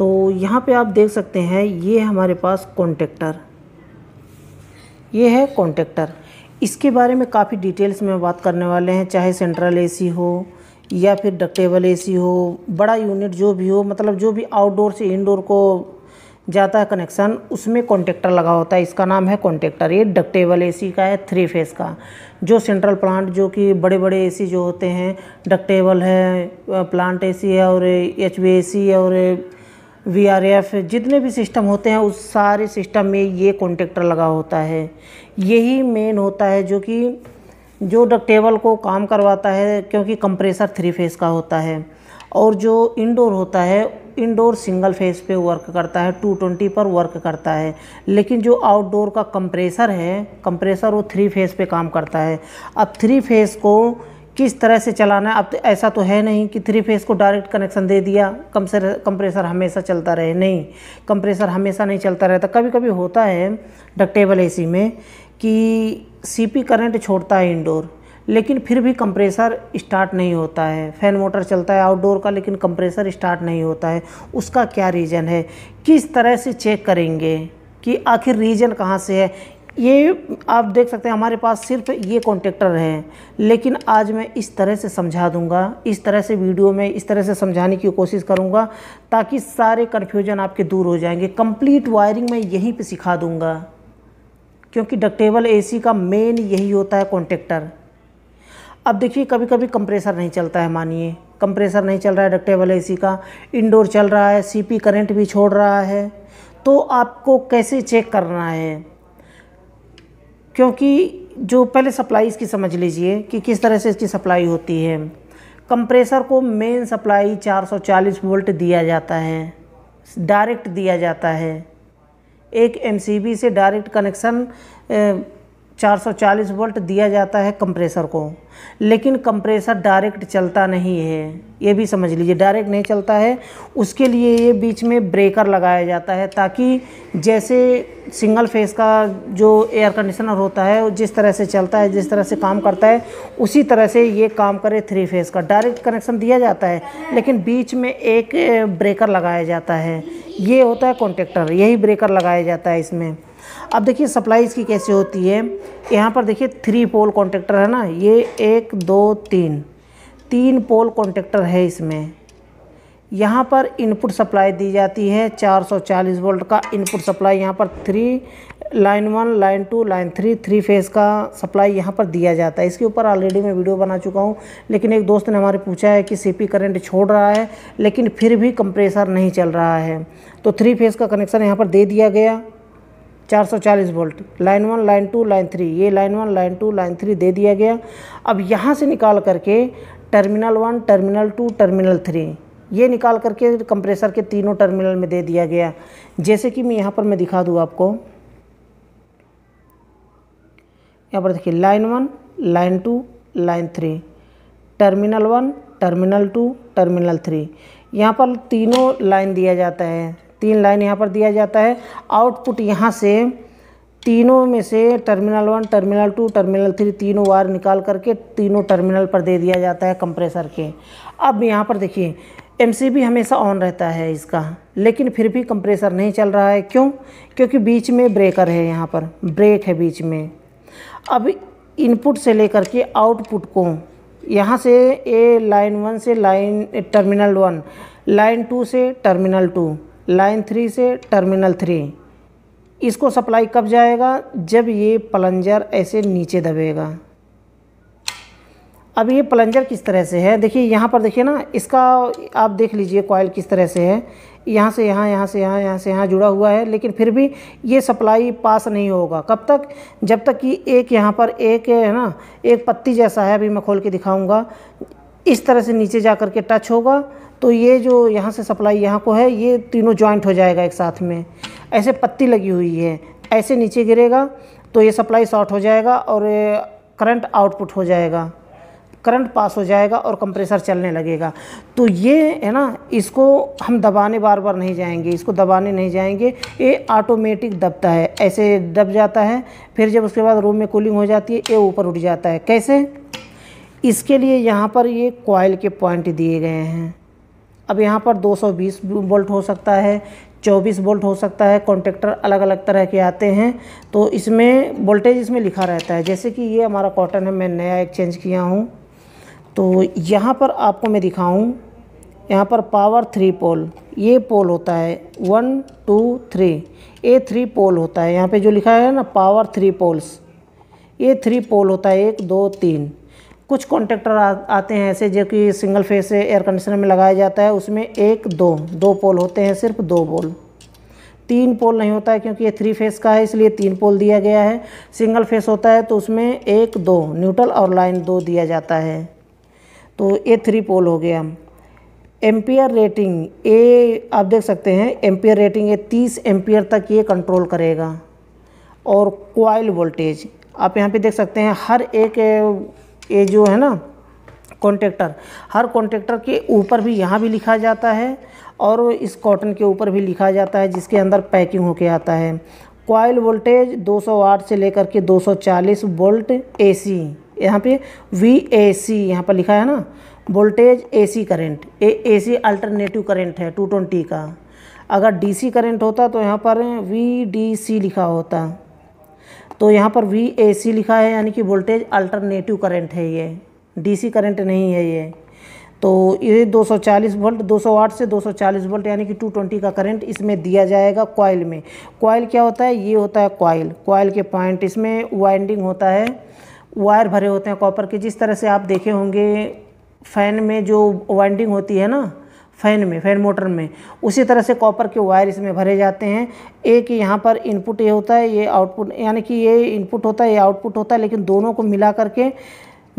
तो यहाँ पे आप देख सकते हैं ये हमारे पास कॉन्टेक्टर ये है कॉन्टेक्टर इसके बारे में काफ़ी डिटेल्स में बात करने वाले हैं चाहे सेंट्रल एसी हो या फिर डक्टेबल एसी हो बड़ा यूनिट जो भी हो मतलब जो भी आउटडोर से इनडोर को जाता है कनेक्शन उसमें कॉन्टेक्टर लगा होता है इसका नाम है कॉन्टेक्टर ये डक्टेबल एसी का है थ्री फेस का जो सेंट्रल प्लांट जो कि बड़े बड़े एसी जो होते हैं डक्टेबल है प्लांट एसी है और एच वी सी और वीआरएफ जितने भी सिस्टम होते हैं उस सारे सिस्टम में ये कॉन्टेक्टर लगा होता है यही मेन होता है जो कि जो डकटेबल को काम करवाता है क्योंकि कंप्रेसर थ्री फेज़ का होता है और जो इंडोर होता है इंडोर सिंगल फेज़ पे वर्क करता है 220 पर वर्क करता है लेकिन जो आउटडोर का कंप्रेसर है कंप्रेसर वो थ्री फेज़ पे काम करता है अब थ्री फेज़ को किस तरह से चलाना है अब तो ऐसा तो है नहीं कि थ्री फेस को डायरेक्ट कनेक्शन दे दिया कम से कंप्रेसर हमेशा चलता रहे नहीं कंप्रेसर हमेशा नहीं चलता रहता कभी कभी होता है डक्टेबल एसी में कि सीपी करंट छोड़ता है इंडोर लेकिन फिर भी कंप्रेसर स्टार्ट नहीं होता है फैन मोटर चलता है आउटडोर का लेकिन कंप्रेसर स्टार्ट नहीं होता है उसका क्या रीज़न है किस तरह से चेक करेंगे कि आखिर रीज़न कहाँ से है ये आप देख सकते हैं हमारे पास सिर्फ ये कॉन्टेक्टर हैं लेकिन आज मैं इस तरह से समझा दूंगा इस तरह से वीडियो में इस तरह से समझाने की कोशिश करूंगा ताकि सारे कन्फ्यूजन आपके दूर हो जाएंगे कंप्लीट वायरिंग मैं यहीं पे सिखा दूंगा क्योंकि डक्टेबल एसी का मेन यही होता है कॉन्टेक्टर अब देखिए कभी कभी कंप्रेसर नहीं चलता है मानिए कंप्रेसर नहीं चल रहा है डक्टेबल सी का इनडोर चल रहा है पी करंट भी छोड़ रहा है तो आपको कैसे चेक करना है क्योंकि जो पहले सप्लाई इसकी समझ लीजिए कि किस तरह से इसकी सप्लाई होती है कंप्रेसर को मेन सप्लाई 440 वोल्ट दिया जाता है डायरेक्ट दिया जाता है एक एम से डायरेक्ट कनेक्शन 440 वोल्ट दिया जाता है कंप्रेसर को लेकिन कंप्रेसर डायरेक्ट चलता नहीं है ये भी समझ लीजिए डायरेक्ट नहीं चलता है उसके लिए ये बीच में ब्रेकर लगाया जाता है ताकि जैसे सिंगल फेस का जो एयर कंडीशनर होता है जिस तरह से चलता है जिस तरह से काम करता है उसी तरह से ये काम करे थ्री फेस का डायरेक्ट कनेक्शन दिया जाता है लेकिन बीच में एक ब्रेकर लगाया जाता है ये होता है कॉन्टेक्टर यही ब्रेकर लगाया जाता है इसमें अब देखिए सप्लाई इसकी कैसे होती है यहाँ पर देखिए थ्री पोल कॉन्ट्रेक्टर है ना ये एक दो तीन तीन पोल कॉन्ट्रेक्टर है इसमें यहाँ पर इनपुट सप्लाई दी जाती है 440 वोल्ट का इनपुट सप्लाई यहाँ पर three line one line two line three three phase का सप्लाई यहाँ पर दिया जाता है इसके ऊपर ऑलरेडी मैं वीडियो बना चुका हूँ लेकिन एक दोस्त ने हमारे पूछा है कि सीपी करंट छोड़ रहा है लेकिन फिर भी कंप्रेसर नहीं चल रहा है तो थ्री फेज़ का कनेक्शन यहाँ पर दे दिया गया 440 volt line one line two line three ये line one line two line three दे दिया गया अब यहाँ से निकाल करके terminal one terminal two terminal three ये निकाल करके कंप्रेसर के तीनों टर्मिनल में दे दिया गया जैसे कि मैं यहाँ पर मैं दिखा दूँ आपको यहाँ पर देखिए line one line two line three terminal one terminal two terminal three यहाँ पर तीनों लाइन दिया जाता है तीन लाइन यहाँ पर दिया जाता है आउटपुट यहाँ से तीनों में से terminal one terminal two terminal three तीनों वायर निकाल करके तीनों टर्मिनल पर दे दिया जाता है कंप्रेसर के अब यहाँ पर देखिए एम हमेशा ऑन रहता है इसका लेकिन फिर भी कंप्रेसर नहीं चल रहा है क्यों क्योंकि बीच में ब्रेकर है यहाँ पर ब्रेक है बीच में अब इनपुट से लेकर के आउटपुट को यहाँ से ए लाइन वन से line terminal one line two से टर्मिनल टू लाइन थ्री से टर्मिनल थ्री इसको सप्लाई कब जाएगा जब ये प्लंजर ऐसे नीचे दबेगा अब ये प्लंजर किस तरह से है देखिए यहाँ पर देखिए ना इसका आप देख लीजिए कॉयल किस तरह से है यहाँ से यहाँ यहाँ से यहाँ यहाँ से यहाँ जुड़ा हुआ है लेकिन फिर भी ये सप्लाई पास नहीं होगा कब तक जब तक कि एक यहाँ पर एक है ना एक पत्ती जैसा है अभी मैं खोल के दिखाऊँगा इस तरह से नीचे जा के टच होगा तो ये जो यहाँ से सप्लाई यहाँ को है ये तीनों जॉइंट हो जाएगा एक साथ में ऐसे पत्ती लगी हुई है ऐसे नीचे गिरेगा तो ये सप्लाई शॉर्ट हो जाएगा और करंट आउटपुट हो जाएगा करंट पास हो जाएगा और कंप्रेसर चलने लगेगा तो ये है ना इसको हम दबाने बार बार नहीं जाएंगे इसको दबाने नहीं जाएंगे ये ऑटोमेटिक दबता है ऐसे दब जाता है फिर जब उसके बाद रूम में कूलिंग हो जाती है ये ऊपर उठ जाता है कैसे इसके लिए यहाँ पर ये कॉयल के पॉइंट दिए गए हैं अब यहाँ पर 220 वोल्ट हो सकता है 24 वोल्ट हो सकता है कॉन्टेक्टर अलग अलग तरह के आते हैं तो इसमें वोल्टेज इसमें लिखा रहता है जैसे कि ये हमारा कॉटन है मैं नया एक्सचेंज किया हूँ तो यहाँ पर आपको मैं दिखाऊँ यहाँ पर पावर थ्री पोल ये पोल होता है one two three a three pole होता है यहाँ पे जो लिखा है ना पावर थ्री पोल्स ये थ्री पोल होता है एक दो तीन कुछ कॉन्ट्रेक्टर आते हैं ऐसे जो कि सिंगल फेस एयर कंडीशनर में लगाया जाता है उसमें एक दो दो पोल होते हैं सिर्फ दो पोल तीन पोल नहीं होता है क्योंकि ये थ्री फेस का है इसलिए तीन पोल दिया गया है सिंगल फेस होता है तो उसमें एक दो न्यूट्रल और लाइन दो दिया जाता है तो ये थ्री पोल हो गया एम्पियर रेटिंग ए आप देख सकते हैं एम्पियर रेटिंग ये तीस एम्पियर तक ये कंट्रोल करेगा और क्वाइल वोल्टेज आप यहाँ पे देख सकते हैं हर एक ये जो है ना कॉन्ट्रेक्टर हर कॉन्ट्रेक्टर के ऊपर भी यहाँ भी लिखा जाता है और इस कॉटन के ऊपर भी लिखा जाता है जिसके अंदर पैकिंग होके आता है कॉयल वोल्टेज 208 से लेकर के 240 वोल्ट एसी यहाँ पे वी ए सी यहाँ पर लिखा है ना voltage AC current A AC alternative current है 220 का अगर डीसी करंट होता तो यहाँ पर वी डी सी लिखा होता तो यहाँ पर वी ए सी लिखा है यानी कि वोल्टेज अल्टरनेटिव करंट है ये डीसी करंट नहीं है ये तो ये 240 वोल्ट 200 से 240 वोल्ट यानी कि 220 का करंट इसमें दिया जाएगा कॉयल में कॉयल क्या होता है ये होता है कॉयल कॉयल के पॉइंट इसमें वाइंडिंग होता है वायर भरे होते हैं कॉपर के जिस तरह से आप देखे होंगे फ़ैन में जो वाइंडिंग होती है ना फैन में फैन मोटर में उसी तरह से कॉपर के वायर इसमें भरे जाते हैं एक यहाँ पर इनपुट ये होता है ये आउटपुट यानी कि ये इनपुट होता है ये आउटपुट होता है लेकिन दोनों को मिला करके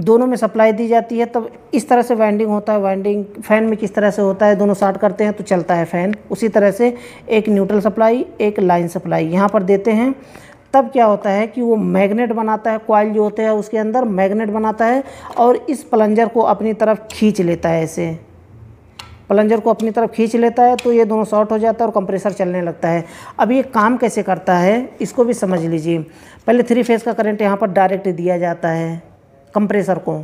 दोनों में सप्लाई दी जाती है तब इस तरह से वाइंडिंग होता है वाइंडिंग फैन में किस तरह से होता है दोनों शार्ट करते हैं तो चलता है फैन उसी तरह से एक न्यूट्रल सप्लाई एक लाइन सप्लाई यहाँ पर देते हैं तब क्या होता है कि वो मैग्नेट बनाता है कॉइल जो होते हैं उसके अंदर मैग्नेट बनाता है और इस प्लंजर को अपनी तरफ खींच लेता है ऐसे प्लंजर को अपनी तरफ खींच लेता है तो ये दोनों शॉर्ट हो जाता है और कंप्रेसर चलने लगता है अब ये काम कैसे करता है इसको भी समझ लीजिए पहले थ्री फेज़ का करंट यहाँ पर डायरेक्ट दिया जाता है कंप्रेसर को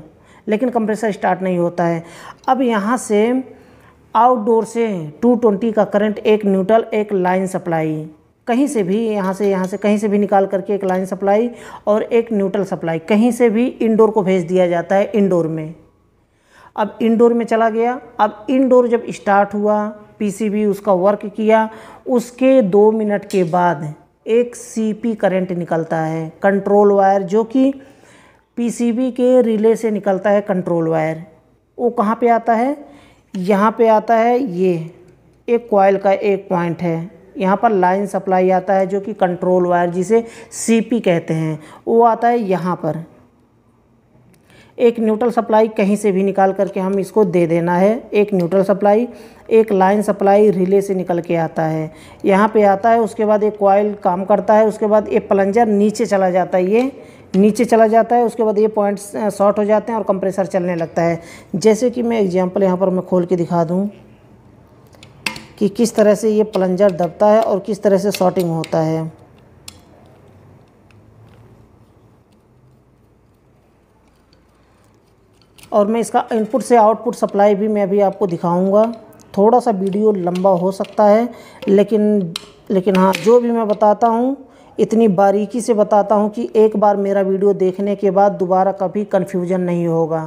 लेकिन कंप्रेसर स्टार्ट नहीं होता है अब यहाँ से आउटडोर से 220 का करंट एक न्यूट्रल एक लाइन सप्लाई कहीं से भी यहाँ से यहाँ से कहीं से भी निकाल करके एक लाइन सप्लाई और एक न्यूट्रल सप्लाई कहीं से भी इंडोर को भेज दिया जाता है इंडोर में अब इंडोर में चला गया अब इंडोर जब स्टार्ट हुआ पीसीबी उसका वर्क किया उसके दो मिनट के बाद एक सीपी करंट निकलता है कंट्रोल वायर जो कि पीसीबी के रिले से निकलता है कंट्रोल वायर वो कहाँ पे आता है यहाँ पे आता है ये एक कॉयल का एक पॉइंट है यहाँ पर लाइन सप्लाई आता है जो कि कंट्रोल वायर जिसे सीपी कहते हैं वो आता है यहाँ पर एक न्यूट्रल सप्लाई कहीं से भी निकाल करके हम इसको दे देना है एक न्यूट्रल सप्लाई एक लाइन सप्लाई रिले से निकल के आता है यहाँ पे आता है उसके बाद एक कॉयल काम करता है उसके बाद ये प्लंजर नीचे चला जाता है ये नीचे चला जाता है उसके बाद ये पॉइंट्स शॉर्ट हो जाते हैं और कंप्रेसर चलने लगता है जैसे कि मैं एग्जाम्पल यहाँ पर मैं खोल के दिखा दूँ कि किस तरह से ये प्लंजर दबता है और किस तरह से शॉर्टिंग होता है और मैं इसका इनपुट से आउटपुट सप्लाई भी मैं अभी आपको दिखाऊंगा थोड़ा सा वीडियो लंबा हो सकता है लेकिन लेकिन हाँ जो भी मैं बताता हूँ इतनी बारीकी से बताता हूँ कि एक बार मेरा वीडियो देखने के बाद दोबारा कभी कन्फ्यूजन नहीं होगा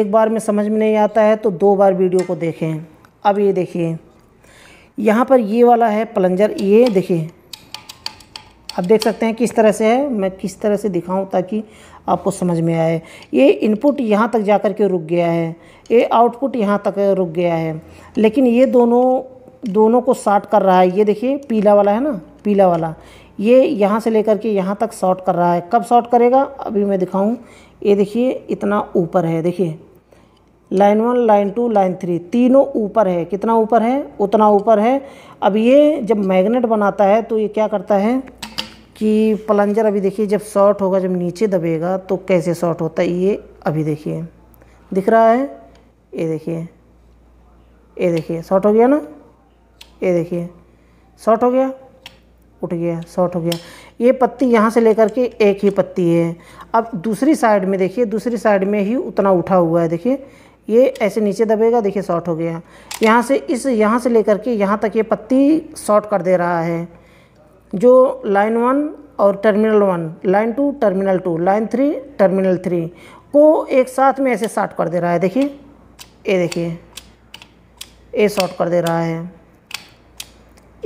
एक बार में समझ में नहीं आता है तो दो बार वीडियो को देखें अब ये देखिए यहाँ पर ये वाला है प्लंजर ये देखिए अब देख सकते हैं किस तरह से है मैं किस तरह से दिखाऊं ताकि आपको समझ में आए ये इनपुट यहाँ तक जा कर के रुक गया है ये आउटपुट यहाँ तक रुक गया है लेकिन ये दोनों दोनों को शॉर्ट कर रहा है ये देखिए पीला वाला है ना पीला वाला ये यहाँ से लेकर के यहाँ तक शॉर्ट कर रहा है कब शॉर्ट करेगा अभी मैं दिखाऊँ ये देखिए इतना ऊपर है देखिए line one line two line three तीनों ऊपर है कितना ऊपर है उतना ऊपर है अब ये जब मैग्नेट बनाता है तो ये क्या करता है कि प्लंजर अभी देखिए जब शॉर्ट होगा जब नीचे दबेगा तो कैसे शॉर्ट होता है ये अभी देखिए दिख रहा है ये देखिए ये देखिए शॉर्ट हो गया ना ये देखिए शॉर्ट हो गया उठ गया शॉर्ट हो गया ये पत्ती यहाँ से लेकर के एक ही पत्ती है अब दूसरी साइड में देखिए दूसरी साइड में ही उतना उठा हुआ है देखिए ये ऐसे नीचे दबेगा देखिए शॉर्ट हो गया यहाँ से इस यहाँ से लेकर के यहाँ तक ये पत्ती शॉर्ट कर दे रहा है जो लाइन वन और terminal one line two terminal two line three terminal three को एक साथ में ऐसे शॉर्ट कर दे रहा है देखिए ये देखिए ये शॉर्ट कर दे रहा है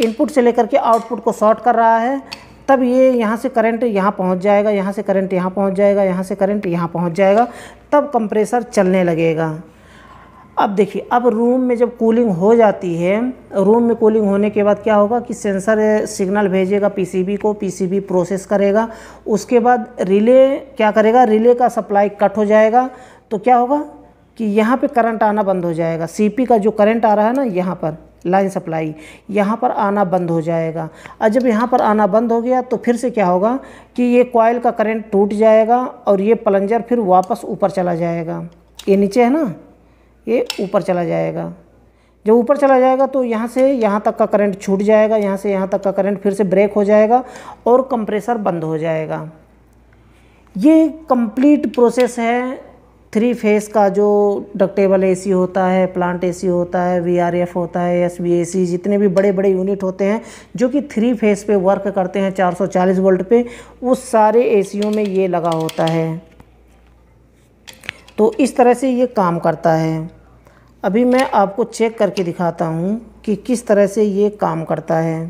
इनपुट से लेकर के आउटपुट को शॉर्ट कर रहा है तब ये यहाँ से करंट यहाँ पहुँच जाएगा यहाँ से करंट यहाँ पहुँच जाएगा यहाँ से करंट यहाँ पहुँच जाएगा तब कंप्रेसर चलने लगेगा अब देखिए अब रूम में जब कूलिंग हो जाती है रूम में कूलिंग होने के बाद क्या होगा कि सेंसर सिग्नल भेजेगा पीसीबी को पीसीबी प्रोसेस करेगा उसके बाद रिले क्या करेगा रिले का सप्लाई कट हो जाएगा तो क्या होगा कि यहाँ पे करंट आना बंद हो जाएगा सीपी का जो करंट आ रहा है ना यहाँ पर लाइन सप्लाई यहाँ पर आना बंद हो जाएगा और जब यहाँ पर आना बंद हो गया तो फिर से क्या होगा कि ये कॉयल का करंट टूट जाएगा और ये प्लंजर फिर वापस ऊपर चला जाएगा ये नीचे है ना ये ऊपर चला जाएगा जब ऊपर चला जाएगा तो यहाँ से यहाँ तक का करंट छूट जाएगा यहाँ से यहाँ तक का करंट फिर से ब्रेक हो जाएगा और कंप्रेसर बंद हो जाएगा ये कंप्लीट प्रोसेस है थ्री फेस का जो डक्टेबल एसी होता है प्लांट एसी होता है वीआरएफ होता है सी जितने भी बड़े बड़े यूनिट होते हैं जो कि थ्री फेस पे वर्क करते हैं 440 वोल्ट पे उस सारे सीओ में ये लगा होता है तो इस तरह से ये काम करता है अभी मैं आपको चेक करके दिखाता हूँ कि किस तरह से ये काम करता है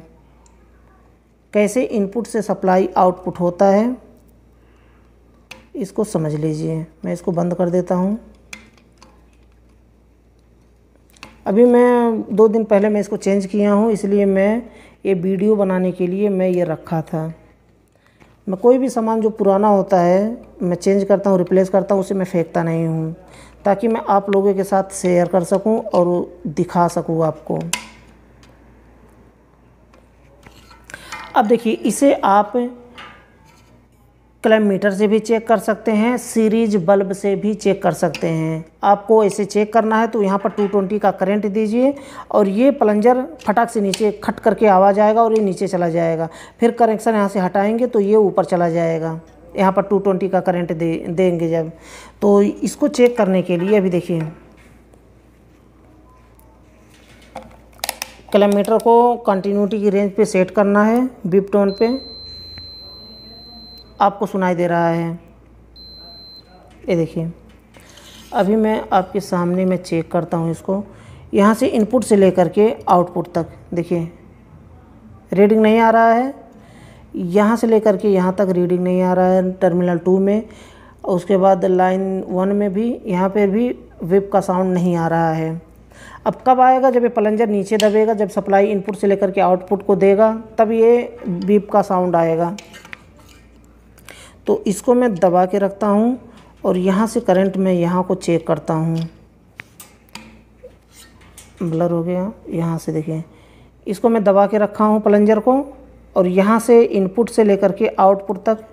कैसे इनपुट से सप्लाई आउटपुट होता है इसको समझ लीजिए मैं इसको बंद कर देता हूँ अभी मैं दो दिन पहले मैं इसको चेंज किया हूँ इसलिए मैं ये वीडियो बनाने के लिए मैं ये रखा था मैं कोई भी सामान जो पुराना होता है मैं चेंज करता हूँ रिप्लेस करता हूँ उसे मैं फेंकता नहीं हूँ ताकि मैं आप लोगों के साथ शेयर कर सकूँ और दिखा सकूँ आपको अब देखिए इसे आप किलोमीटर से भी चेक कर सकते हैं सीरीज बल्ब से भी चेक कर सकते हैं आपको ऐसे चेक करना है तो यहाँ पर 220 का करंट दीजिए और ये प्लंजर फटाक से नीचे खट करके आवाज़ आएगा और ये नीचे चला जाएगा फिर कनेक्शन यहाँ से हटाएंगे तो ये ऊपर चला जाएगा यहाँ पर 220 का करंट दे देंगे जब तो इसको चेक करने के लिए अभी देखिए किलोमीटर को कंटिन्यूटी की रेंज पर सेट करना है बिप टोन पर आपको सुनाई दे रहा है ये देखिए अभी मैं आपके सामने मैं चेक करता हूँ इसको यहाँ से इनपुट से लेकर के आउटपुट तक देखिए रीडिंग नहीं आ रहा है यहाँ से लेकर के यहाँ तक रीडिंग नहीं आ रहा है टर्मिनल टू में उसके बाद लाइन वन में भी यहाँ पर भी विप का साउंड नहीं आ रहा है अब कब आएगा जब ये प्लंजर नीचे दबेगा जब सप्लाई इनपुट से लेकर के आउटपुट को देगा तब ये बीप का साउंड आएगा तो इसको मैं दबा के रखता हूँ और यहाँ से करंट मैं यहाँ को चेक करता हूँ ब्लर हो गया यहाँ से देखें इसको मैं दबा के रखा हूँ प्लंजर को और यहाँ से इनपुट से लेकर के आउटपुट तक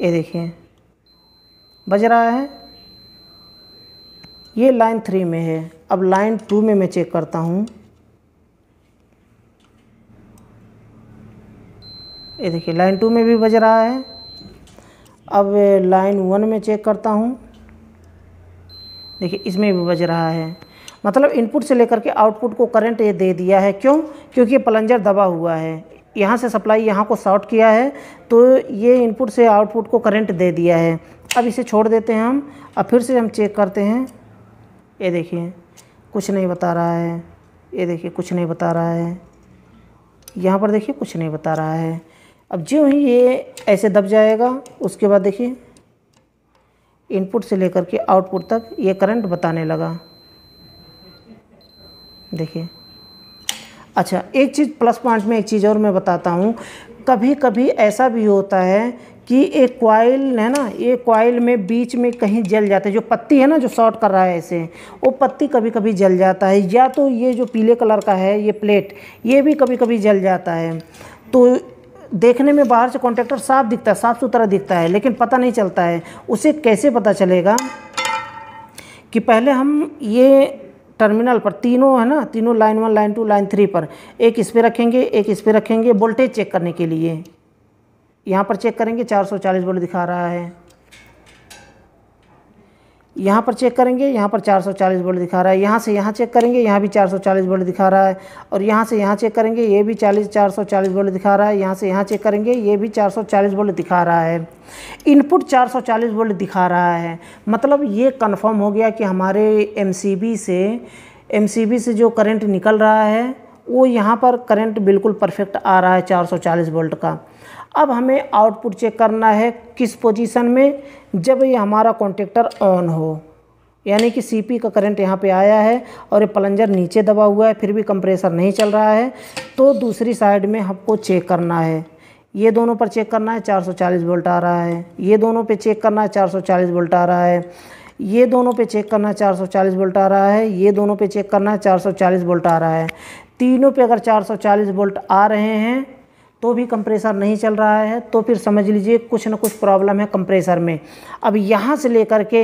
ये देखिए बज रहा है ये लाइन थ्री में है अब लाइन टू में मैं चेक करता हूँ ये देखिए लाइन टू में भी बज रहा है अब लाइन वन में चेक करता हूँ देखिए इसमें भी बज रहा है मतलब इनपुट से लेकर के आउटपुट को करंट ये दे दिया है क्यों क्योंकि ये प्लंजर दबा हुआ है यहाँ से सप्लाई यहाँ को शॉर्ट किया है तो ये इनपुट से आउटपुट को करंट दे दिया है अब इसे छोड़ देते हैं हम अब फिर से हम चेक करते हैं ये देखिए कुछ नहीं बता रहा है ये देखिए कुछ नहीं बता रहा है यहाँ पर देखिए कुछ नहीं बता रहा है अब जो ही ये ऐसे दब जाएगा उसके बाद देखिए इनपुट से लेकर के आउटपुट तक ये करंट बताने लगा देखिए अच्छा एक चीज़ प्लस पॉइंट में एक चीज़ और मैं बताता हूँ कभी कभी ऐसा भी होता है कि एक क्वाइल है ना ये क्वाइल में बीच में कहीं जल जाता है जो पत्ती है ना जो शॉर्ट कर रहा है ऐसे वो पत्ती कभी कभी जल जाता है या तो ये जो पीले कलर का है ये प्लेट ये भी कभी कभी जल जाता है तो देखने में बाहर से कॉन्ट्रैक्टर साफ दिखता है साफ सुथरा दिखता है लेकिन पता नहीं चलता है उसे कैसे पता चलेगा कि पहले हम ये टर्मिनल पर तीनों है ना तीनों line one line two line three पर एक इस पर रखेंगे एक इस पर रखेंगे वोल्टेज चेक करने के लिए यहाँ पर चेक करेंगे 440 वोल्ट दिखा रहा है यहाँ पर चेक करेंगे यहाँ पर 440 वोल्ट दिखा रहा है यहाँ से यहाँ चेक करेंगे यहाँ भी 440 वोल्ट दिखा रहा है और यहाँ से यहाँ चेक करेंगे ये भी 40 440 वोल्ट दिखा रहा है यहाँ से यहाँ चेक करेंगे ये भी 440 वोल्ट दिखा रहा है इनपुट 440 वोल्ट दिखा रहा है मतलब ये कन्फर्म हो गया कि हमारे एम से एम से जो करेंट निकल रहा है वो यहाँ पर करेंट बिल्कुल परफेक्ट आ रहा है चार वोल्ट का अब हमें आउटपुट चेक करना है किस पोजीशन में जब ये हमारा कॉन्टेक्टर ऑन हो यानी कि सीपी का करंट यहाँ पे आया है और ये प्लंजर नीचे दबा हुआ है फिर भी कंप्रेसर नहीं चल रहा है तो दूसरी साइड में हमको चेक करना है ये दोनों पर चेक करना है 440 वोल्ट आ रहा है ये दोनों पे चेक करना है 440 वोल्ट आ रहा है ये दोनों पे चेक करना है 440 वोल्ट आ रहा है ये दोनों पे चेक करना है 440 वोल्ट आ रहा है तीनों पे अगर 440 वोल्ट आ रहे हैं तो भी कंप्रेसर नहीं चल रहा है तो फिर समझ लीजिए कुछ ना कुछ प्रॉब्लम है कंप्रेसर में अब यहाँ से लेकर के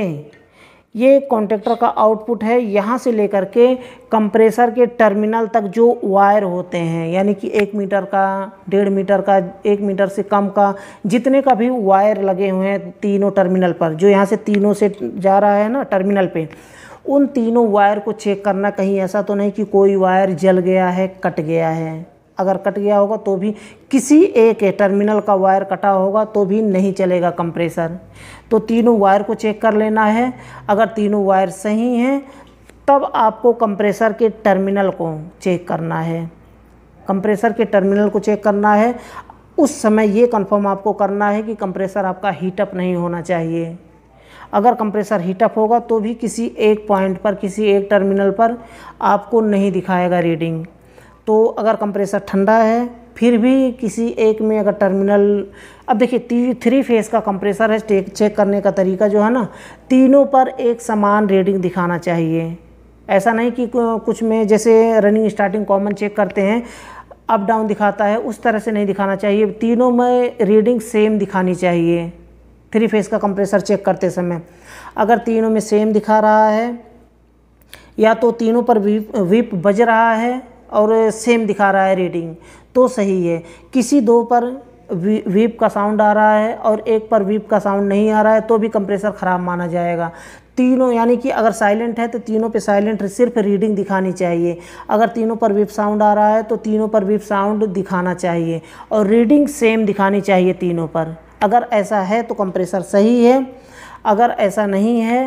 ये कॉन्ट्रेक्टर का आउटपुट है यहाँ से लेकर के कंप्रेसर के टर्मिनल तक जो वायर होते हैं यानी कि एक मीटर का डेढ़ मीटर का एक मीटर से कम का जितने का भी वायर लगे हुए हैं तीनों टर्मिनल पर जो यहाँ से तीनों से जा रहा है ना टर्मिनल पे उन तीनों वायर को चेक करना कहीं ऐसा तो नहीं कि कोई वायर जल गया है कट गया है अगर कट गया होगा तो भी किसी एक टर्मिनल का वायर कटा होगा तो भी नहीं चलेगा कंप्रेसर तो तीनों वायर को चेक कर लेना है अगर तीनों वायर सही हैं तब आपको कंप्रेसर के टर्मिनल को चेक करना है कंप्रेसर के टर्मिनल को चेक करना है उस समय ये कंफर्म आपको करना है कि कंप्रेसर आपका हीटअप नहीं होना चाहिए अगर कंप्रेसर हीटअप होगा तो भी किसी एक पॉइंट पर किसी एक टर्मिनल पर आपको नहीं दिखाएगा रीडिंग तो अगर कंप्रेसर ठंडा है फिर भी किसी एक में अगर टर्मिनल अब देखिए ती थ्री फेस का कंप्रेसर है चेक करने का तरीका जो है ना तीनों पर एक समान रीडिंग दिखाना चाहिए ऐसा नहीं कि कुछ में जैसे रनिंग स्टार्टिंग कॉमन चेक करते हैं अप डाउन दिखाता है उस तरह से नहीं दिखाना चाहिए तीनों में रीडिंग सेम दिखानी चाहिए थ्री फेस का कंप्रेसर चेक करते समय अगर तीनों में सेम दिखा रहा है या तो तीनों पर वीप वीप बज रहा है और सेम दिखा रहा है रीडिंग तो सही है किसी दो पर वीप का साउंड आ रहा है और एक पर वीप का साउंड नहीं आ रहा है तो भी कंप्रेसर ख़राब माना जाएगा तीनों यानी कि अगर साइलेंट है तो तीनों पे साइलेंट सिर्फ रीडिंग दिखानी चाहिए अगर तीनों पर विप साउंड आ रहा है तो तीनों पर विप साउंड दिखाना चाहिए और रीडिंग सेम दिखानी चाहिए तीनों पर अगर ऐसा है तो कंप्रेसर सही है अगर ऐसा नहीं है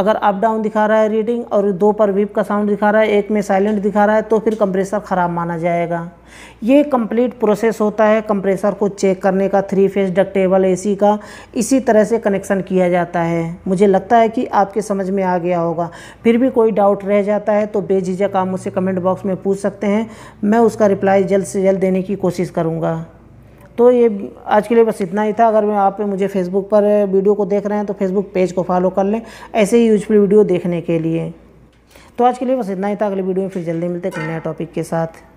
अगर अप डाउन दिखा रहा है रीडिंग और दो पर वीप का साउंड दिखा रहा है एक में साइलेंट दिखा रहा है तो फिर कंप्रेसर ख़राब माना जाएगा ये कंप्लीट प्रोसेस होता है कंप्रेसर को चेक करने का थ्री फेज डक्टेबल एसी का इसी तरह से कनेक्शन किया जाता है मुझे लगता है कि आपके समझ में आ गया होगा फिर भी कोई डाउट रह जाता है तो बेझिझक आप मुझसे कमेंट बॉक्स में पूछ सकते हैं मैं उसका रिप्लाई जल्द से जल्द देने की कोशिश करूँगा तो ये आज के लिए बस इतना ही था अगर मैं आप मुझे फेसबुक पर वीडियो को देख रहे हैं तो फेसबुक पेज को फॉलो कर लें ऐसे ही यूजफुल वीडियो देखने के लिए तो आज के लिए बस इतना ही था अगले वीडियो में फिर जल्दी मिलते हैं नया टॉपिक के साथ